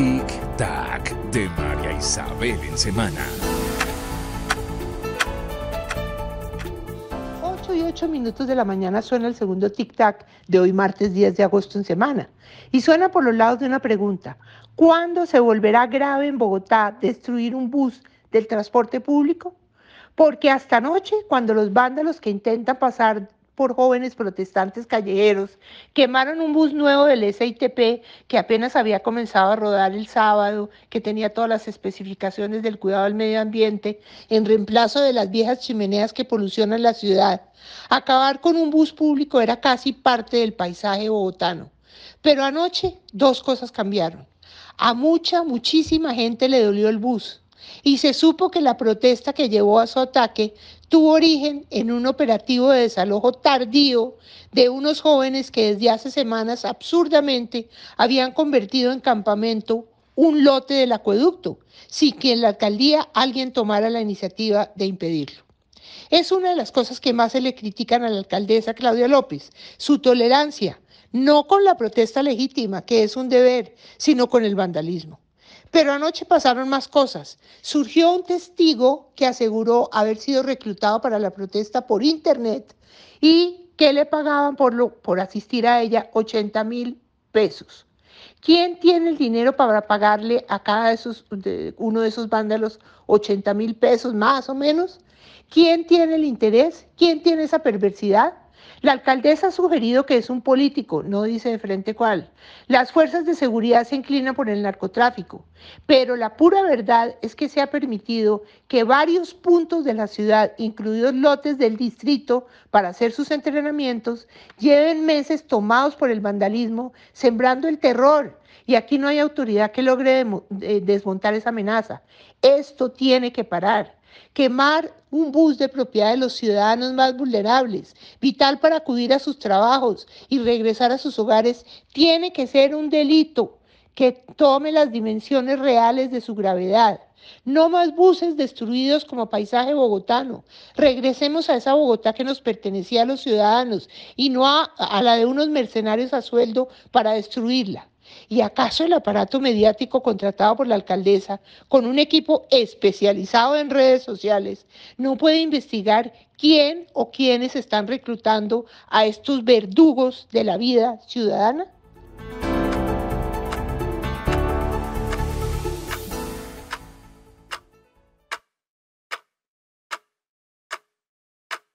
Tic Tac de María Isabel en semana. 8 y 8 minutos de la mañana suena el segundo Tic Tac de hoy martes 10 de agosto en semana. Y suena por los lados de una pregunta. ¿Cuándo se volverá grave en Bogotá destruir un bus del transporte público? Porque hasta anoche, cuando los vándalos que intentan pasar por jóvenes protestantes callejeros, quemaron un bus nuevo del SITP que apenas había comenzado a rodar el sábado, que tenía todas las especificaciones del cuidado del medio ambiente, en reemplazo de las viejas chimeneas que polucionan la ciudad. Acabar con un bus público era casi parte del paisaje bogotano. Pero anoche dos cosas cambiaron. A mucha, muchísima gente le dolió el bus y se supo que la protesta que llevó a su ataque tuvo origen en un operativo de desalojo tardío de unos jóvenes que desde hace semanas absurdamente habían convertido en campamento un lote del acueducto, sin que en la alcaldía alguien tomara la iniciativa de impedirlo. Es una de las cosas que más se le critican a la alcaldesa Claudia López, su tolerancia, no con la protesta legítima, que es un deber, sino con el vandalismo. Pero anoche pasaron más cosas. Surgió un testigo que aseguró haber sido reclutado para la protesta por Internet y que le pagaban por, por asistir a ella 80 mil pesos. ¿Quién tiene el dinero para pagarle a cada uno de esos vándalos 80 mil pesos más o menos? ¿Quién tiene el interés? ¿Quién tiene esa perversidad? La alcaldesa ha sugerido que es un político, no dice de frente cuál. Las fuerzas de seguridad se inclinan por el narcotráfico, pero la pura verdad es que se ha permitido que varios puntos de la ciudad, incluidos lotes del distrito para hacer sus entrenamientos, lleven meses tomados por el vandalismo, sembrando el terror y aquí no hay autoridad que logre eh, desmontar esa amenaza. Esto tiene que parar quemar un bus de propiedad de los ciudadanos más vulnerables, vital para acudir a sus trabajos y regresar a sus hogares, tiene que ser un delito que tome las dimensiones reales de su gravedad. No más buses destruidos como paisaje bogotano. Regresemos a esa Bogotá que nos pertenecía a los ciudadanos y no a, la de unos mercenarios a sueldo para destruirla. ¿Y acaso el aparato mediático contratado por la alcaldesa, con un equipo especializado en redes sociales, no puede investigar quién o quiénes están reclutando a estos verdugos de la vida ciudadana?